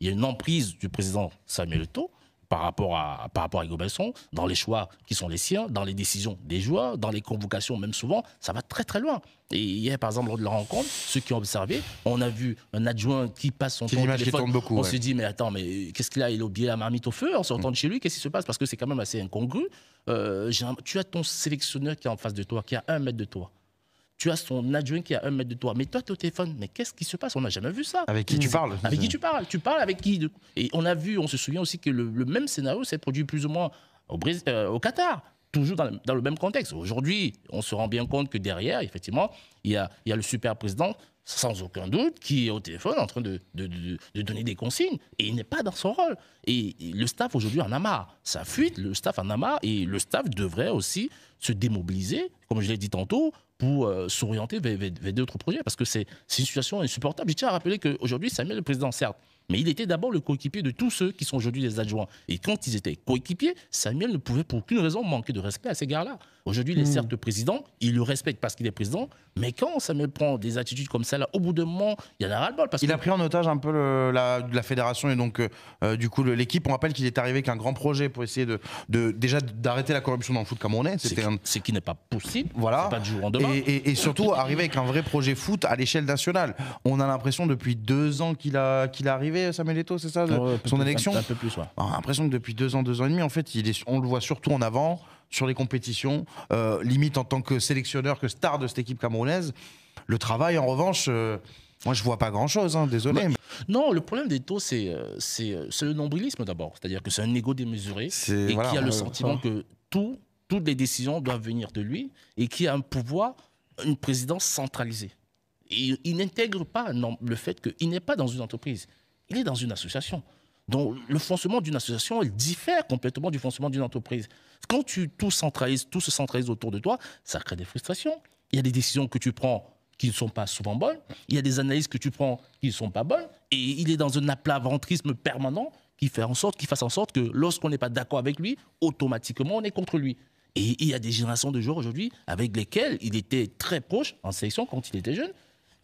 il y a une emprise du président Samuel Eto'o par rapport à par rapport à dans les choix qui sont les siens, dans les décisions des joueurs, dans les convocations même souvent, ça va très très loin. Et hier par exemple lors de la rencontre, ceux qui ont observé, on a vu un adjoint qui passe son temps téléphone. on se dit mais attends mais qu'est-ce qu'il a Il a oublié la marmite au feu en sortant mm. de chez lui, qu'est-ce qui se passe Parce que c'est quand même assez incongru. Euh, tu as ton sélectionneur qui est en face de toi, qui a un mètre de toi tu as son adjoint qui est à un mètre de toi. Mais toi, tu es au téléphone. Mais qu'est-ce qui se passe On n'a jamais vu ça. Avec qui tu parles Avec qui tu parles Tu parles avec qui Et on a vu, on se souvient aussi que le, même scénario s'est produit plus ou moins au, euh, au Qatar, toujours dans le, même contexte. Aujourd'hui, on se rend bien compte que derrière, effectivement, il y a, le super président, sans aucun doute, qui est au téléphone en train de, de, donner des consignes. Et il n'est pas dans son rôle. Et, et le staff aujourd'hui en a marre. Ça fuite, le staff en a marre. Et le staff devrait aussi se démobiliser, comme je l'ai dit tantôt, pour euh, s'orienter vers, d'autres projets, parce que c'est une situation insupportable. Je tiens à rappeler qu'aujourd'hui, Samuel, le président, certes, mais il était d'abord le coéquipier de tous ceux qui sont aujourd'hui des adjoints. Et quand ils étaient coéquipiers, Samuel ne pouvait pour aucune raison manquer de respect à ces gars-là. Aujourd'hui, il est mmh. certes président, il le respecte parce qu'il est président, mais quand Samuel prend des attitudes comme celle là, au bout d'un moment, il y en a ras-le-bol. Il a pris en otage un peu la, la, fédération et donc, euh, euh, du coup, l'équipe. On rappelle qu'il est arrivé avec un grand projet pour essayer de, de déjà d'arrêter la corruption dans le foot camerounais. C'était ce qui n'est pas possible. Voilà. Pas Et, surtout, arriver avec un vrai projet foot à l'échelle nationale. On a l'impression depuis deux ans qu'il a, qu'il est arrivé, Samuel Eto'o, c'est ça, son élection un, peu plus, ouais. On a l'impression que depuis deux ans, deux ans et demi, en fait, il est, on le voit surtout en avant, sur les compétitions, euh, limite en tant que sélectionneur, que star de cette équipe camerounaise. Le travail, en revanche. Euh, moi, je vois pas grand-chose, hein, désolé. Bah, non, le problème des euh, taux, c'est le nombrilisme d'abord. C'est-à-dire que c'est un ego démesuré et qui a le sentiment que tout toutes les décisions doivent venir de lui et qui a un pouvoir, une présidence centralisée. Et il n'intègre pas non, le fait qu'il n'est pas dans une entreprise, il est dans une association. Donc le fonctionnement d'une association, il diffère complètement du fonctionnement d'une entreprise. Quand tu tout centralises, tout se centralise autour de toi, ça crée des frustrations. Il y a des décisions que tu prends qui ne sont pas souvent bonnes, il y a des analyses que tu prends qui ne sont pas bonnes, et il est dans un aplaventrisme permanent qui fait en sorte, qu'il fasse en sorte que lorsqu'on n'est pas d'accord avec lui, automatiquement on est contre lui. Et il y a des générations de joueurs aujourd'hui avec lesquels il était très proche en sélection quand il était jeune.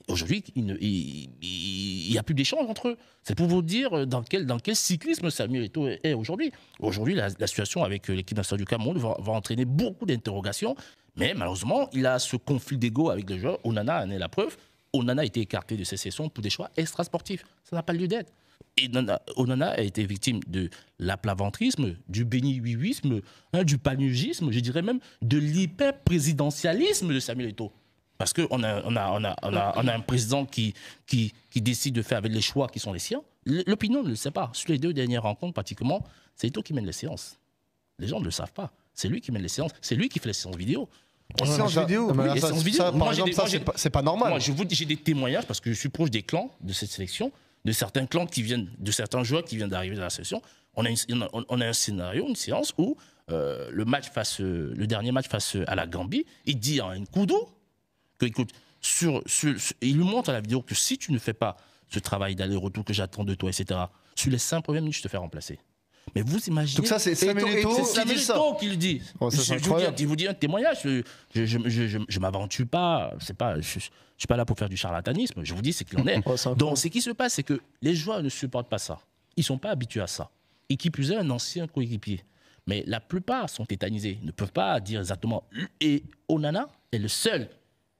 Aujourd'hui, il n'y a plus d'échange entre eux. C'est pour vous dire dans quel, dans quel cyclisme Samuel Eto'o est aujourd'hui. Aujourd'hui, la, situation avec l'équipe nationale du Cameroun va, entraîner beaucoup d'interrogations. Mais malheureusement, il a ce conflit d'ego avec les joueurs. Onana en est la preuve. Onana a été écarté de ses sessions pour des choix extrasportifs. Ça n'a pas lieu d'être. Et Onana a été victime de l'aplaventrisme, du béni hein, du panugisme, je dirais même de l'hyper-présidentialisme de Samuel Eto'o. Parce qu'on a, on a, un président qui, décide de faire avec les choix qui sont les siens. L'opinion ne le sait pas. Sur les deux dernières rencontres, pratiquement, c'est Eto'o qui mène les séances. Les gens ne le savent pas. C'est lui qui mène les séances. C'est lui qui fait les séances vidéo. séance vidéo, par exemple, ça, c'est pas, normal. Moi, j'ai des témoignages parce que je suis proche des clans de cette sélection de certains clans qui viennent, de certains joueurs qui viennent d'arriver dans la session. On a, on a, un scénario, une séance où euh, le, match face, euh, le dernier match face euh, à la Gambie, il dit en un coup d'eau que, il lui montre à la vidéo que si tu ne fais pas ce travail d'aller-retour que j'attends de toi, etc., sur les cinq premières minutes, je te fais remplacer. Mais vous imaginez. Donc ça, c'est Samuelito qui le dit. Oh, il vous dis, un témoignage. Je, je, je m'aventure pas. C'est pas. Je, suis pas là pour faire du charlatanisme. Je vous dis c'est qu'il en est. Oh, Donc, ce qui se passe, c'est que les joueurs ne supportent pas ça. Ils sont pas habitués à ça. Et qui plus est, un ancien coéquipier. Mais la plupart sont tétanisés. Ils ne peuvent pas dire exactement. Et Onana est le seul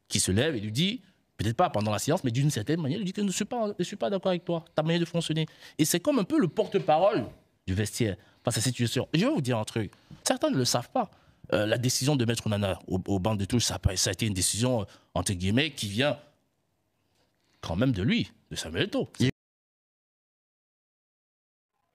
qui se lève et lui dit peut-être pas pendant la séance, mais d'une certaine manière, il dit que je ne suis pas, je suis pas d'accord avec toi, ta manière de fonctionner. Et c'est comme un peu le porte-parole du vestiaire face à cette situation. Je vais vous dire un truc. Certains ne le savent pas. Euh, la décision de mettre Onana au, au banc de touche, ça, ça a été une décision, euh, entre guillemets, qui vient quand même de lui, de Samuel Eto'o.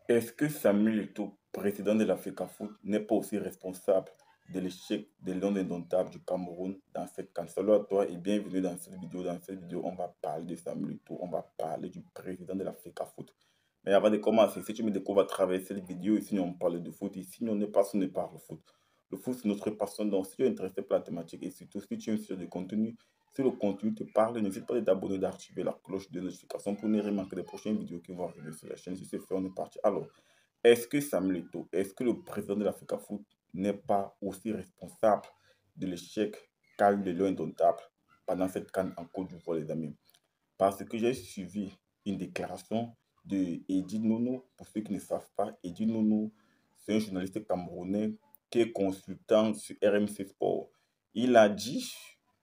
Est-ce que Samuel Eto'o, président de la Foot, n'est pas aussi responsable de l'échec des Lions indomptables du Cameroun dans cette canne à toi et bienvenue dans cette vidéo. Dans cette vidéo, on va parler de Samuel Eto'o, on va parler du président de la Foot avant de commencer, si tu me découvres à travers cette vidéo, ici on parle de foot, ici on n'est passionné par le foot. Le foot, c'est notre passion, donc si tu es intéressé par la thématique et surtout si tu es sur du contenu, si le contenu te parle, n'hésite pas à t'abonner, d'activer la cloche de notification pour ne rien manquer des prochaines vidéos qui vont arriver sur la chaîne. Si c'est fait, on est parti. Alors, est-ce que Samuel Eto'o, est-ce que le président de l'Africa Foot n'est pas aussi responsable de l'échec qu'a le de l'indomptable pendant cette canne en Côte d'Ivoire, les amis Parce que j'ai suivi une déclaration de Edi Nono. Pour ceux qui ne savent pas, Edi Nono, c'est un journaliste camerounais qui est consultant sur RMC Sport. Il a dit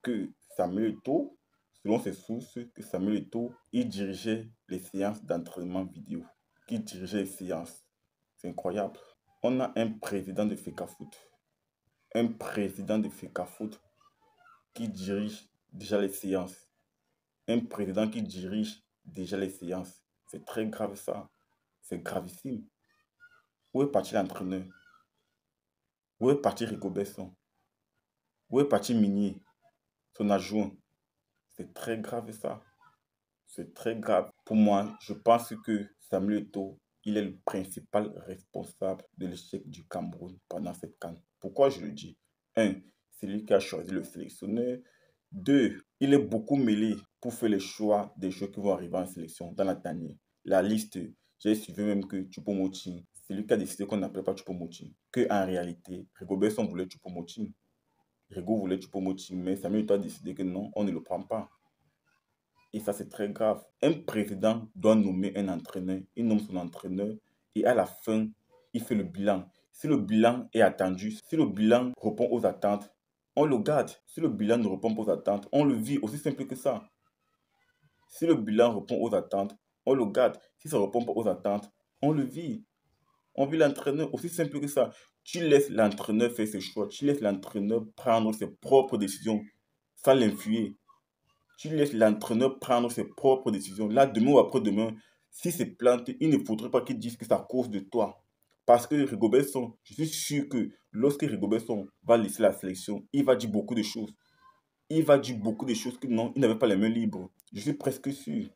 que Samuel Eto'o, selon ses sources, que Samuel Eto'o, il dirigeait les séances d'entraînement vidéo. Qui dirigeait les séances. C'est incroyable. On a un président de FECA Foot. Un président de FECA Foot qui dirige déjà les séances. Un président qui dirige déjà les séances. C'est très grave ça. C'est gravissime. Où est parti l'entraîneur Où est parti Rico Besson Où est parti Minier Son adjoint C'est très grave ça. C'est très grave. Pour moi, je pense que Samuel Eto, il est le principal responsable de l'échec du Cameroun pendant cette campagne. Pourquoi je le dis un C'est lui qui a choisi le sélectionneur. 2 il est beaucoup mêlé pour faire les choix des joueurs qui vont arriver en sélection dans la tanière. La liste, j'ai suivi même que choupo c'est lui qui a décidé qu'on n'appelait pas choupo Que en réalité, Rigobertson voulait choupo Rigo voulait choupo mais Samuel a décidé que non, on ne le prend pas. Et ça, c'est très grave. Un président doit nommer un entraîneur, il nomme son entraîneur, et à la fin, il fait le bilan. Si le bilan est attendu, si le bilan répond aux attentes, on le garde. Si le bilan ne répond pas aux attentes, on le vit. Aussi simple que ça. Si le bilan répond aux attentes, on le garde. Si ça ne répond pas aux attentes, on le vit. On vit l'entraîneur. Aussi simple que ça. Tu laisses l'entraîneur faire ses choix. Tu laisses l'entraîneur prendre ses propres décisions sans l'influer. Tu laisses l'entraîneur prendre ses propres décisions. Là, demain ou après-demain, si c'est planté, il ne faudrait pas qu'il dise que c'est à cause de toi. Parce que Rigobertson, je suis sûr que lorsque Rigobertson va laisser la sélection, il va dire beaucoup de choses. Il va dire beaucoup de choses que non, il n'avait pas les mains libres. Je suis presque sûr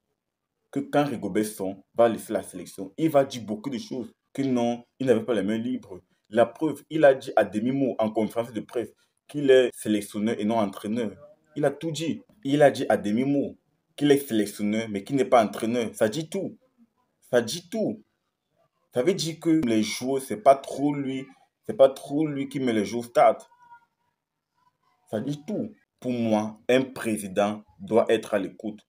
que quand Rigobertson va laisser la sélection, il va dire beaucoup de choses que non, il n'avait pas les mains libres. La preuve, il a dit à demi-mot en conférence de presse qu'il est sélectionneur et non entraîneur. Il a tout dit. Il a dit à demi-mot qu'il est sélectionneur mais qu'il n'est pas entraîneur. Ça dit tout. Ça dit tout. Ça veut dire que les jours, c'est pas trop lui, c'est pas trop lui qui met les jours start. Ça dit tout. Pour moi, un président doit être à l'écoute.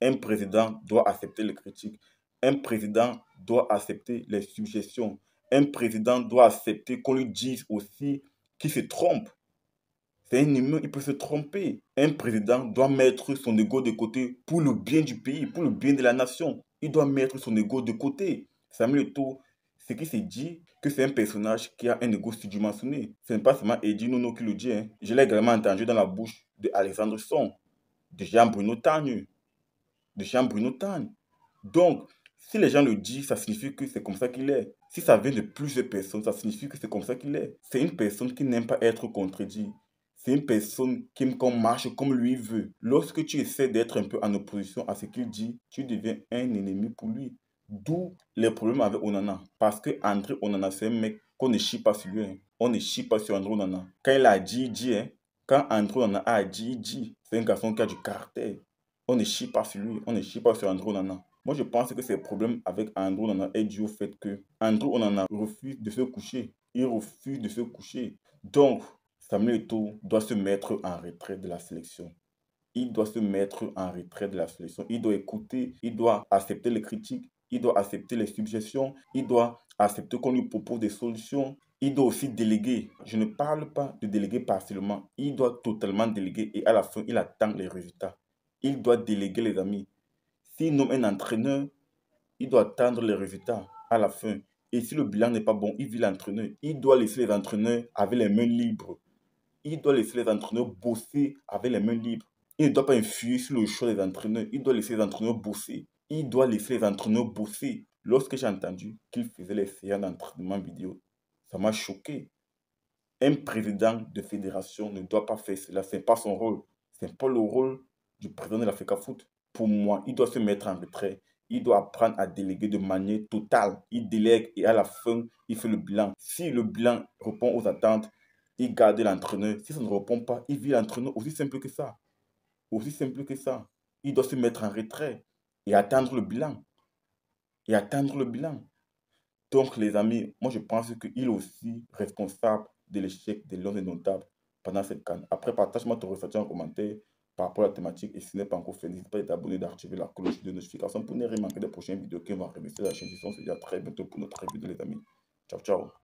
Un président doit accepter les critiques. Un président doit accepter les suggestions. Un président doit accepter qu'on lui dise aussi qu'il se trompe. C'est un humain, il peut se tromper. Un président doit mettre son ego de côté pour le bien du pays, pour le bien de la nation. Il doit mettre son ego de côté. Ça Samuel tout ce qui se dit que c'est un personnage qui a un ego surdimensionné. Ce n'est pas seulement Eddie Nono qui le dit. Hein. Je l'ai également entendu dans la bouche de Alexandre Son, de Jean-Bruno Tagne. De Jean-Bruno Tagne. Donc, si les gens le disent, ça signifie que c'est comme ça qu'il est. Si ça vient de plusieurs personnes, ça signifie que c'est comme ça qu'il est. C'est une personne qui n'aime pas être contredite. C'est une personne qui aime qu'on marche comme lui veut. Lorsque tu essaies d'être un peu en opposition à ce qu'il dit, tu deviens un ennemi pour lui. D'où les problèmes avec Onana. Parce que André Onana, c'est un mec qu'on ne chie pas sur lui. Hein. On ne chie pas sur André Onana. Quand il a dit, il dit. Hein, quand André Onana a dit, il dit. C'est un garçon qui a du caractère. On ne chie pas sur lui. On ne chie pas sur André Onana. Moi, je pense que ces problèmes avec André Onana est dû au fait que André Onana refuse de se coucher. Il refuse de se coucher. Donc, Samuel Eto'o doit se mettre en retrait de la sélection. Il doit se mettre en retrait de la sélection. Il doit écouter, il doit accepter les critiques, il doit accepter les suggestions, il doit accepter qu'on lui propose des solutions, il doit aussi déléguer. Je ne parle pas de déléguer partiellement, il doit totalement déléguer et à la fin, il attend les résultats. Il doit déléguer les amis. S'il nomme un entraîneur, il doit attendre les résultats à la fin. Et si le bilan n'est pas bon, il vit l'entraîneur. Il doit laisser les entraîneurs avec les mains libres. Il doit laisser les entraîneurs bosser avec les mains libres. Il ne doit pas influer sur le choix des entraîneurs. Il doit laisser les entraîneurs bosser il doit laisser les entraîneurs bosser. Lorsque j'ai entendu qu'il faisait les séances d'entraînement vidéo, ça m'a choqué. Un président de fédération ne doit pas faire cela. Ce n'est pas son rôle. Ce n'est pas le rôle du président de la Foot. Pour moi, il doit se mettre en retrait. Il doit apprendre à déléguer de manière totale. Il délègue et à la fin, il fait le bilan. Si le bilan répond aux attentes, il garde l'entraîneur. Si ça ne répond pas, il vit l'entraîneur aussi simple que ça. Aussi simple que ça. Il doit se mettre en retrait et attendre le bilan. Et attendre le bilan. Donc, les amis, moi, je pense qu'il est aussi responsable de l'échec de des notables pendant cette canne. Après, partage-moi ton ressenti en commentaire par rapport à la thématique. Et si ce n'est pas encore fait, n'hésite pas à t'abonner d'activer la cloche de notification pour ne rien manquer des prochaines vidéos qui vont arriver sur la chaîne. On se dit à très bientôt pour notre revue, les amis. Ciao, ciao.